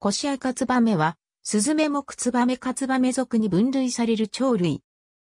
コシアカツバメは、スズメモクツバメカツバメ属に分類される鳥類。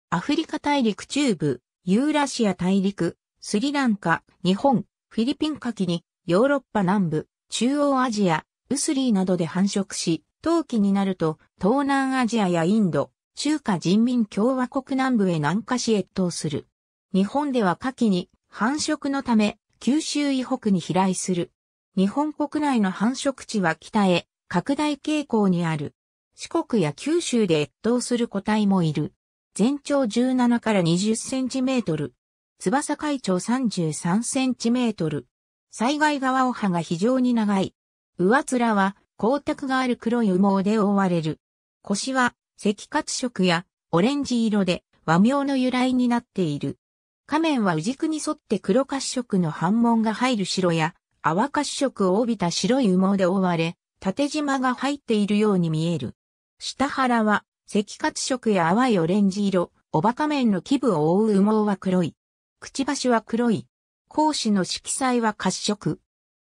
アフリカ大陸中部、ユーラシア大陸、スリランカ、日本、フィリピン夏季に、ヨーロッパ南部、中央アジア、ウスリーなどで繁殖し、冬季になると、東南アジアやインド、中華人民共和国南部へ南下し越冬する。日本では夏季に繁殖のため、九州以北に飛来する。日本国内の繁殖地は北へ、拡大傾向にある。四国や九州で越冬する個体もいる。全長17から20センチメートル。翼海長33センチメートル。災害側を葉が非常に長い。上面は光沢がある黒い羽毛で覆われる。腰は赤褐色やオレンジ色で和名の由来になっている。仮面は右軸に沿って黒褐色の反紋が入る白や淡褐色を帯びた白い羽毛で覆われ、縦縞が入っているように見える。下腹は、赤褐色や淡いオレンジ色、おバカ面の基部を覆う羽毛は黒い。くちばしは黒い。講師の色彩は褐色。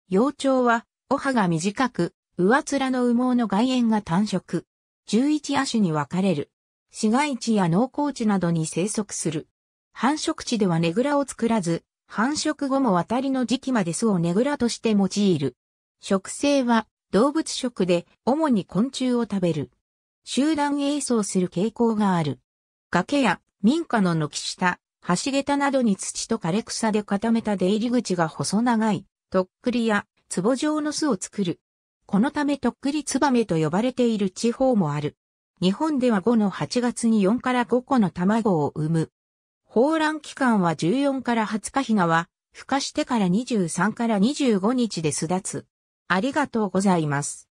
幼鳥は、お歯が短く、上面の羽毛の外縁が単色。11亜種に分かれる。市街地や農耕地などに生息する。繁殖地ではねぐらを作らず、繁殖後も渡りの時期まで巣をねぐらとして用いる。植生は動物食で主に昆虫を食べる。集団営巣する傾向がある。崖や民家の軒下、橋桁などに土と枯れ草で固めた出入り口が細長い、とっくりや壺状の巣を作る。このためとっくりツバメと呼ばれている地方もある。日本では5の8月に4から5個の卵を産む。放卵期間は14から20日日がは、孵化してから23から25日で巣立つ。ありがとうございます。